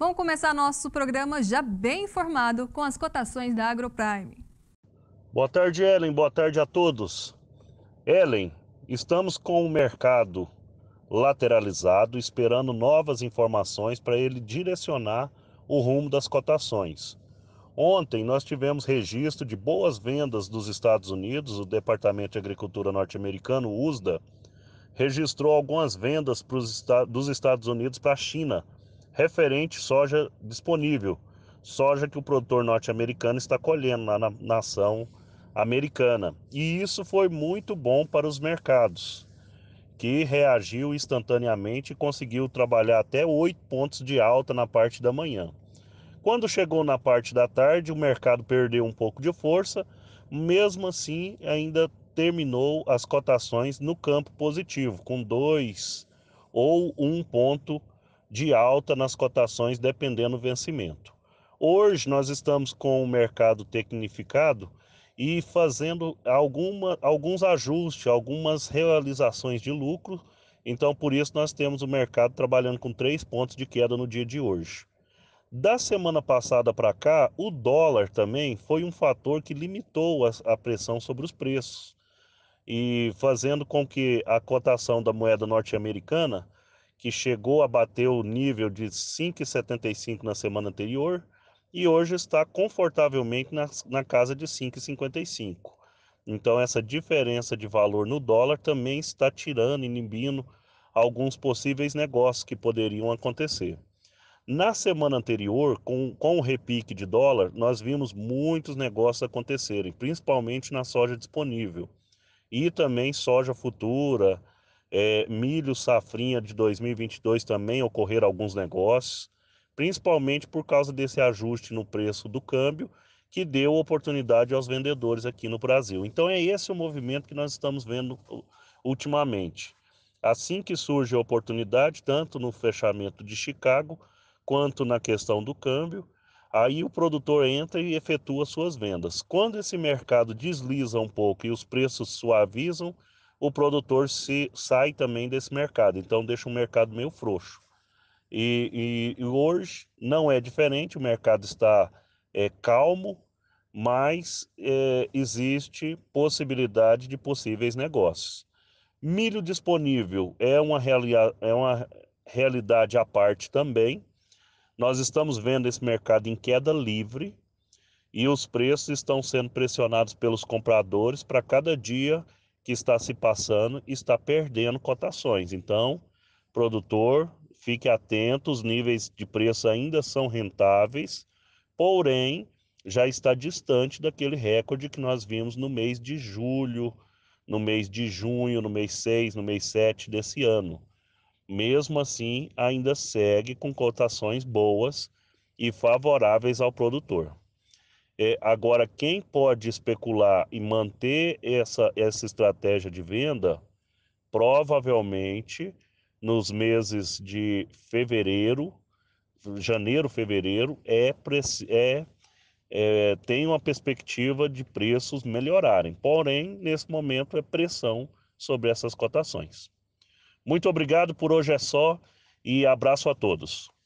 Vamos começar nosso programa já bem informado com as cotações da Agroprime. Boa tarde, Ellen. Boa tarde a todos. Ellen, estamos com o mercado lateralizado, esperando novas informações para ele direcionar o rumo das cotações. Ontem nós tivemos registro de boas vendas dos Estados Unidos, o Departamento de Agricultura norte-americano, USDA, registrou algumas vendas dos Estados Unidos para a China referente soja disponível, soja que o produtor norte-americano está colhendo lá na nação americana. E isso foi muito bom para os mercados, que reagiu instantaneamente e conseguiu trabalhar até 8 pontos de alta na parte da manhã. Quando chegou na parte da tarde, o mercado perdeu um pouco de força, mesmo assim, ainda terminou as cotações no campo positivo, com dois ou um ponto de alta nas cotações dependendo do vencimento. Hoje nós estamos com o mercado tecnificado e fazendo alguma, alguns ajustes, algumas realizações de lucro. Então, por isso, nós temos o mercado trabalhando com três pontos de queda no dia de hoje. Da semana passada para cá, o dólar também foi um fator que limitou a, a pressão sobre os preços e fazendo com que a cotação da moeda norte-americana que chegou a bater o nível de 5,75 na semana anterior e hoje está confortavelmente na, na casa de 5,55. Então, essa diferença de valor no dólar também está tirando, inibindo alguns possíveis negócios que poderiam acontecer. Na semana anterior, com, com o repique de dólar, nós vimos muitos negócios acontecerem, principalmente na soja disponível e também soja futura, é, milho safrinha de 2022 também ocorreram alguns negócios, principalmente por causa desse ajuste no preço do câmbio que deu oportunidade aos vendedores aqui no Brasil. Então é esse o movimento que nós estamos vendo ultimamente. Assim que surge a oportunidade, tanto no fechamento de Chicago quanto na questão do câmbio, aí o produtor entra e efetua suas vendas. Quando esse mercado desliza um pouco e os preços suavizam, o produtor se sai também desse mercado. Então deixa o mercado meio frouxo. E, e, e hoje não é diferente, o mercado está é, calmo, mas é, existe possibilidade de possíveis negócios. Milho disponível é uma, realia, é uma realidade à parte também. Nós estamos vendo esse mercado em queda livre e os preços estão sendo pressionados pelos compradores para cada dia que está se passando está perdendo cotações. Então, produtor, fique atento, os níveis de preço ainda são rentáveis, porém, já está distante daquele recorde que nós vimos no mês de julho, no mês de junho, no mês 6, no mês 7 desse ano. Mesmo assim, ainda segue com cotações boas e favoráveis ao produtor. É, agora, quem pode especular e manter essa, essa estratégia de venda, provavelmente nos meses de fevereiro, janeiro, fevereiro, é, é, é tem uma perspectiva de preços melhorarem. Porém, nesse momento, é pressão sobre essas cotações. Muito obrigado, por hoje é só e abraço a todos.